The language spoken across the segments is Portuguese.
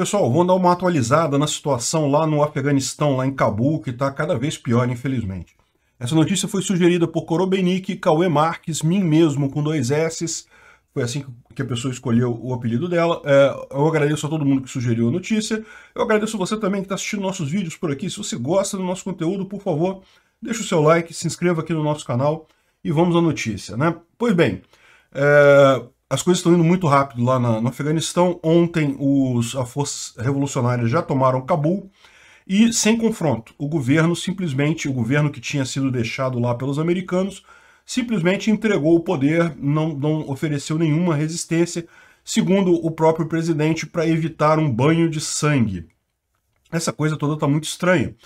Pessoal, vou dar uma atualizada na situação lá no Afeganistão, lá em Cabul, que está cada vez pior, infelizmente. Essa notícia foi sugerida por Korobenik, Cauê Marques, mim mesmo, com dois S's. Foi assim que a pessoa escolheu o apelido dela. É, eu agradeço a todo mundo que sugeriu a notícia. Eu agradeço você também que está assistindo nossos vídeos por aqui. Se você gosta do nosso conteúdo, por favor, deixa o seu like, se inscreva aqui no nosso canal e vamos à notícia, né? Pois bem, é, as coisas estão indo muito rápido lá na, no Afeganistão. Ontem, os, as forças revolucionárias já tomaram Cabul e, sem confronto, o governo simplesmente, o governo que tinha sido deixado lá pelos americanos, simplesmente entregou o poder, não, não ofereceu nenhuma resistência, segundo o próprio presidente, para evitar um banho de sangue. Essa coisa toda está muito estranha.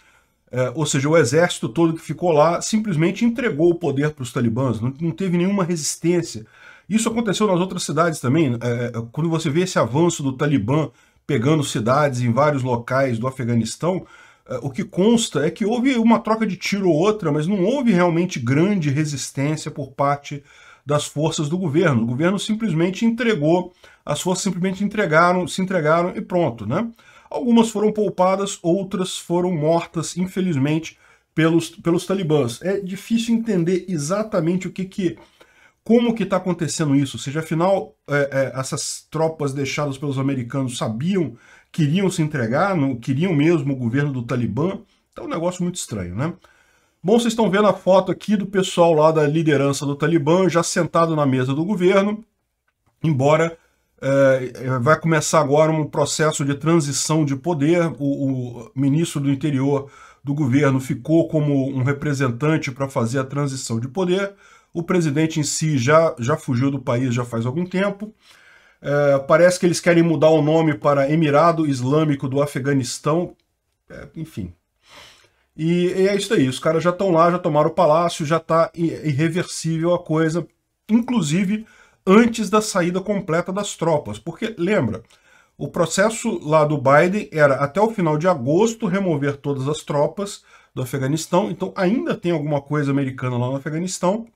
É, ou seja, o exército todo que ficou lá simplesmente entregou o poder para os talibãs, não, não teve nenhuma resistência isso aconteceu nas outras cidades também. Né? É, é, quando você vê esse avanço do Talibã pegando cidades em vários locais do Afeganistão, é, o que consta é que houve uma troca de tiro ou outra, mas não houve realmente grande resistência por parte das forças do governo. O governo simplesmente entregou, as forças simplesmente entregaram, se entregaram e pronto, né? Algumas foram poupadas, outras foram mortas, infelizmente, pelos, pelos talibãs. É difícil entender exatamente o que, que como que está acontecendo isso? Ou seja, afinal, é, é, essas tropas deixadas pelos americanos sabiam, queriam se entregar, não, queriam mesmo o governo do Talibã? Então é um negócio muito estranho, né? Bom, vocês estão vendo a foto aqui do pessoal lá da liderança do Talibã, já sentado na mesa do governo, embora é, é vai começar agora um processo de transição de poder. O, o ministro do interior do governo ficou como um representante para fazer a transição de poder, o presidente em si já, já fugiu do país já faz algum tempo. É, parece que eles querem mudar o nome para Emirado Islâmico do Afeganistão. É, enfim. E, e, é isso aí. Os caras já estão lá, já tomaram o palácio, já está irreversível a coisa. Inclusive antes da saída completa das tropas. Porque, lembra, o processo lá do Biden era até o final de agosto remover todas as tropas do Afeganistão. Então ainda tem alguma coisa americana lá no Afeganistão.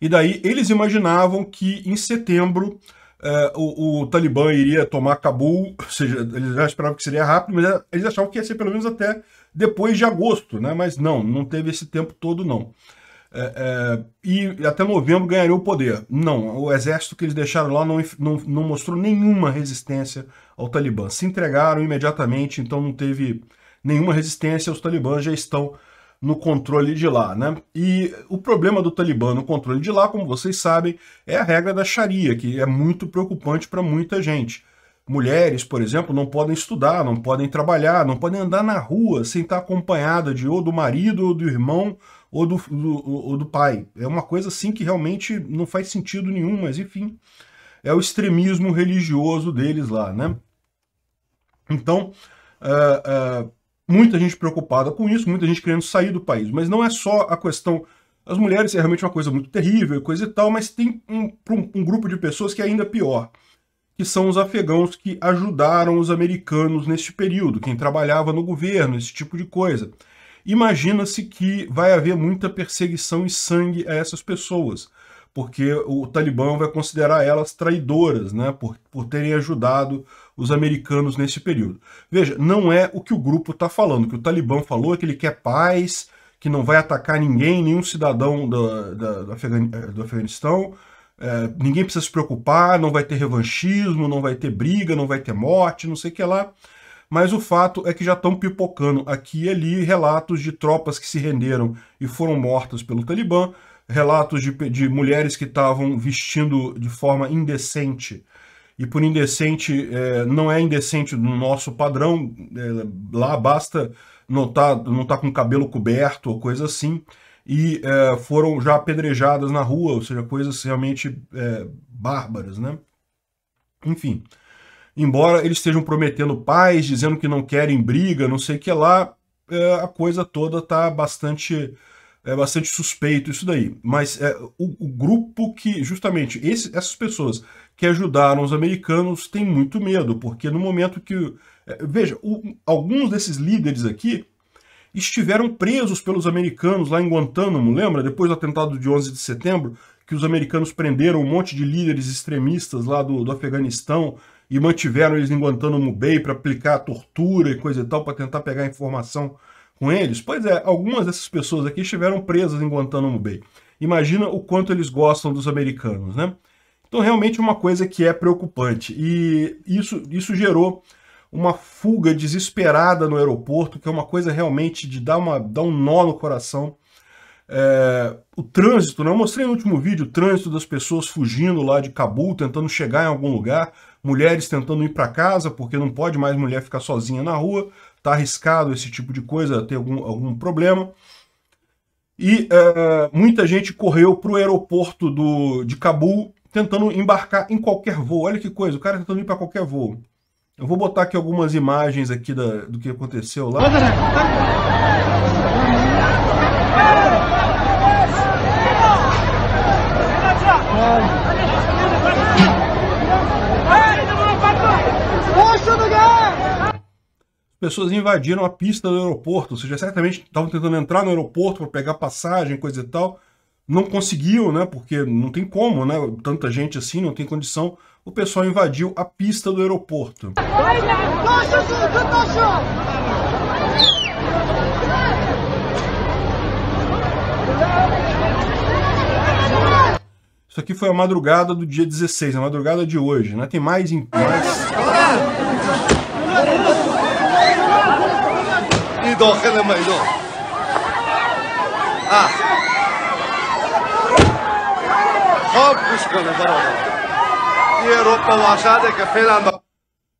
E daí eles imaginavam que em setembro eh, o, o, Talibã iria tomar Cabul, ou seja, eles já esperavam que seria rápido, mas eh, eles achavam que ia ser pelo menos até depois de agosto, né? Mas não, não teve esse tempo todo não. É, é, e até novembro ganharia o poder. Não, o exército que eles deixaram lá não, não, não, mostrou nenhuma resistência ao Talibã. Se entregaram imediatamente, então não teve nenhuma resistência. Os talibãs já estão no controle de lá, né? E o problema do Talibã no controle de lá, como vocês sabem, é a regra da Sharia, que é muito preocupante para muita gente. Mulheres, por exemplo, não podem estudar, não podem trabalhar, não podem andar na rua sem estar acompanhada de ou do marido, ou do irmão, ou do, do, ou do pai. É uma coisa assim que realmente não faz sentido nenhum, mas enfim, é o extremismo religioso deles lá, né? Então, uh, uh, muita gente preocupada com isso, muita gente querendo sair do país. Mas não é só a questão. As mulheres é realmente uma coisa muito terrível, coisa e tal, mas tem um, um grupo de pessoas que é ainda pior, que são os afegãos que ajudaram os americanos neste período, quem trabalhava no governo, esse tipo de coisa. Imagina-se que vai haver muita perseguição e sangue a essas pessoas porque o Talibã vai considerar elas traidoras, né, por, por terem ajudado os americanos nesse período. Veja, não é o que o grupo está falando. O que o Talibã falou é que ele quer paz, que não vai atacar ninguém, nenhum cidadão do, do, do Afeganistão. É, ninguém precisa se preocupar, não vai ter revanchismo, não vai ter briga, não vai ter morte, não sei o que lá. Mas o fato é que já estão pipocando aqui e ali relatos de tropas que se renderam e foram mortas pelo Talibã, relatos de, de mulheres que estavam vestindo de forma indecente. E por indecente, é, não é indecente no nosso padrão, é, lá basta não estar tá, não tá com cabelo coberto ou coisa assim, e é, foram já apedrejadas na rua, ou seja, coisas realmente é, bárbaras, né? Enfim, embora eles estejam prometendo paz, dizendo que não querem briga, não sei o que lá, é, a coisa toda está bastante é bastante suspeito isso daí. Mas é, o, o, grupo que, justamente, esse, essas pessoas que ajudaram os americanos têm muito medo, porque no momento que. É, veja, o, alguns desses líderes aqui estiveram presos pelos americanos lá em Guantánamo, lembra? Depois do atentado de 11 de setembro, que os americanos prenderam um monte de líderes extremistas lá do, do Afeganistão e mantiveram eles em Guantánamo Bay para aplicar tortura e coisa e tal, para tentar pegar informação com eles? Pois é, algumas dessas pessoas aqui estiveram presas em Guantanamo Bay. Imagina o quanto eles gostam dos americanos, né? Então, realmente é uma coisa que é preocupante. E isso, isso gerou uma fuga desesperada no aeroporto, que é uma coisa realmente de dar, uma, dar um nó no coração. É, o trânsito, né? eu mostrei no último vídeo o trânsito das pessoas fugindo lá de Cabul, tentando chegar em algum lugar, mulheres tentando ir para casa, porque não pode mais mulher ficar sozinha na rua, Está arriscado esse tipo de coisa, tem algum, algum problema. E uh, muita gente correu para o aeroporto do, de Cabul tentando embarcar em qualquer voo. Olha que coisa, o cara tentando ir para qualquer voo. Eu vou botar aqui algumas imagens aqui da, do que aconteceu lá. pessoas invadiram a pista do aeroporto, ou seja, certamente estavam tentando entrar no aeroporto para pegar passagem, coisa e tal, não conseguiu, né? Porque não tem como, né? Tanta gente assim, não tem condição. O pessoal invadiu a pista do aeroporto. Isso aqui foi a madrugada do dia 16, a madrugada de hoje, né? Tem mais em mais. داخل میدان خواب گوش کنه que é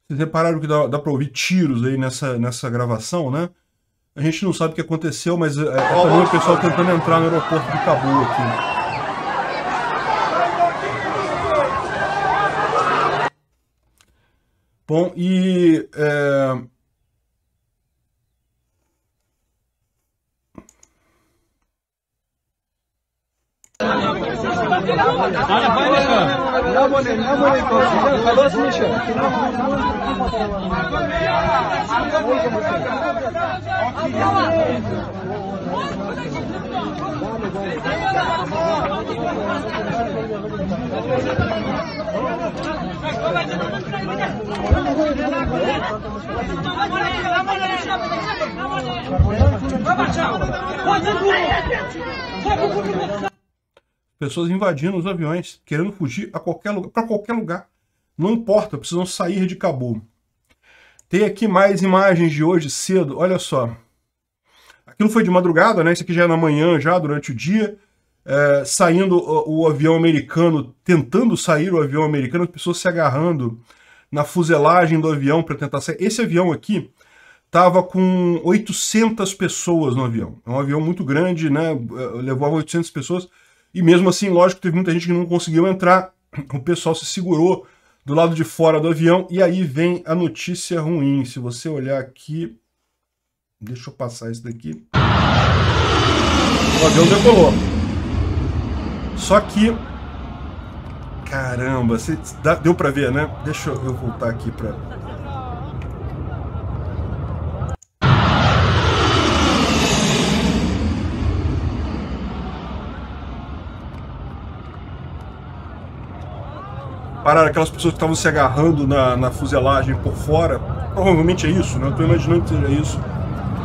Vocês repararam que dá, dá pra ouvir tiros aí nessa, nessa gravação, né? A gente não sabe o que aconteceu, mas é, é também o pessoal tentando entrar no aeroporto de Cabo aqui. Bom, e é, نبونه نبونه کوشش خلاص میشه بابا چاو Pessoas invadindo os aviões, querendo fugir a qualquer lugar, para qualquer lugar. Não importa, precisam sair de Cabo. Tem aqui mais imagens de hoje cedo, olha só. Aquilo foi de madrugada, né? Isso aqui já é na manhã, já durante o dia. É, saindo o, o, avião americano, tentando sair o avião americano, as pessoas se agarrando na fuselagem do avião para tentar sair. Esse avião aqui estava com 800 pessoas no avião. É um avião muito grande, né? É, levava 800 pessoas. E mesmo assim, lógico, teve muita gente que não conseguiu entrar, o pessoal se segurou do lado de fora do avião, e aí vem a notícia ruim. Se você olhar aqui, deixa eu passar isso daqui. O avião decolou. Só que caramba, deu para ver, né? Deixa eu voltar aqui para parar aquelas pessoas que estavam se agarrando na, na fuselagem por fora. Provavelmente é isso, né? Eu tô imaginando que seja isso.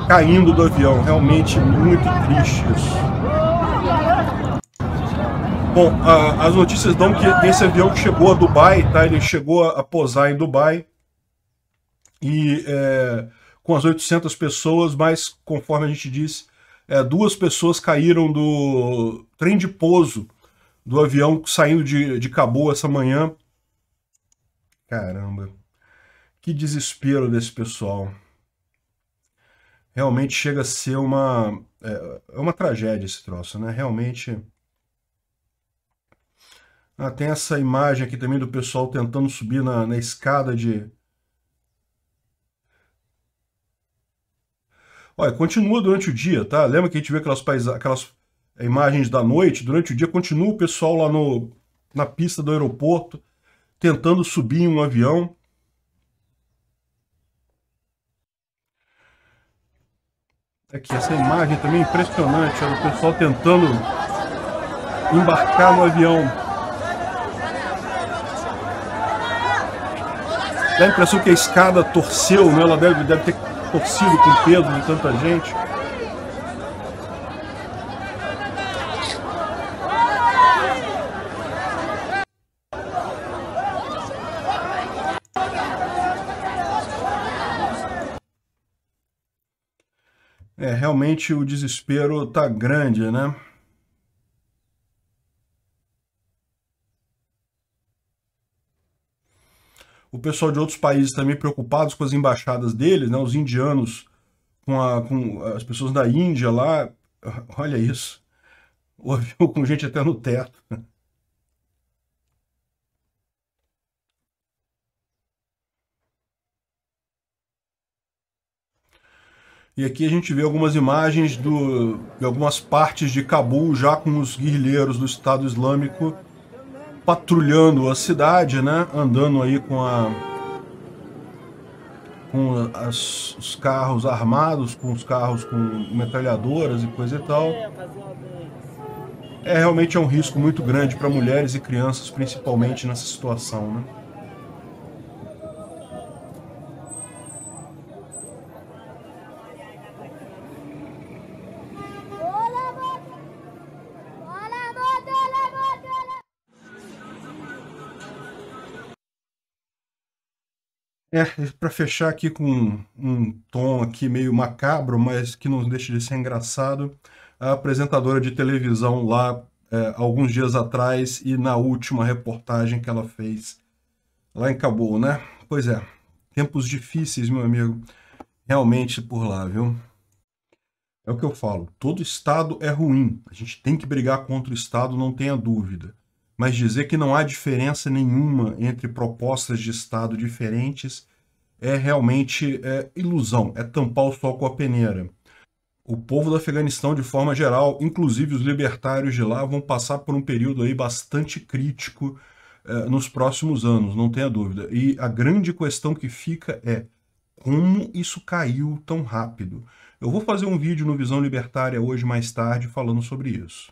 Caindo do avião. Realmente muito triste isso. Bom, a, as notícias dão que esse avião que chegou a Dubai, tá? Ele chegou a, a posar em Dubai. E é, com as 800 pessoas, mas conforme a gente disse, é, duas pessoas caíram do trem de pouso do avião saindo de, de Cabo essa manhã. Caramba. Que desespero desse pessoal. Realmente chega a ser uma. É, é uma tragédia esse troço, né? Realmente. Ah, tem essa imagem aqui também do pessoal tentando subir na, na escada de. Olha, continua durante o dia, tá? Lembra que a gente vê aquelas, paisa... aquelas imagens da noite? Durante o dia continua o pessoal lá no... na pista do aeroporto tentando subir em um avião. Aqui, essa imagem também é impressionante, o pessoal tentando embarcar no avião. Dá a impressão que a escada torceu, né? ela deve, deve ter torcido com o peso de tanta gente. É, realmente o desespero tá grande, né? O pessoal de outros países também tá preocupados com as embaixadas deles, né? Os indianos com, a, com as pessoas da Índia lá. Olha isso. Ouviu com gente até no teto. E aqui a gente vê algumas imagens do, de algumas partes de Cabul já com os guerrilheiros do Estado Islâmico patrulhando a cidade, né? Andando aí com a com as, os carros armados, com os carros com metralhadoras e coisa e tal. É realmente é um risco muito grande para mulheres e crianças, principalmente nessa situação, né? É, para fechar aqui com um tom aqui meio macabro, mas que não deixa de ser engraçado, a apresentadora de televisão lá é, alguns dias atrás e na última reportagem que ela fez lá em Cabo, né? Pois é, tempos difíceis, meu amigo, realmente por lá, viu? É o que eu falo, todo Estado é ruim, a gente tem que brigar contra o Estado, não tenha dúvida mas dizer que não há diferença nenhuma entre propostas de Estado diferentes é realmente é, ilusão, é tampar o sol com a peneira. O povo do Afeganistão, de forma geral, inclusive os libertários de lá, vão passar por um período aí bastante crítico é, nos próximos anos, não tenha dúvida. E a grande questão que fica é como isso caiu tão rápido. Eu vou fazer um vídeo no Visão Libertária hoje mais tarde falando sobre isso.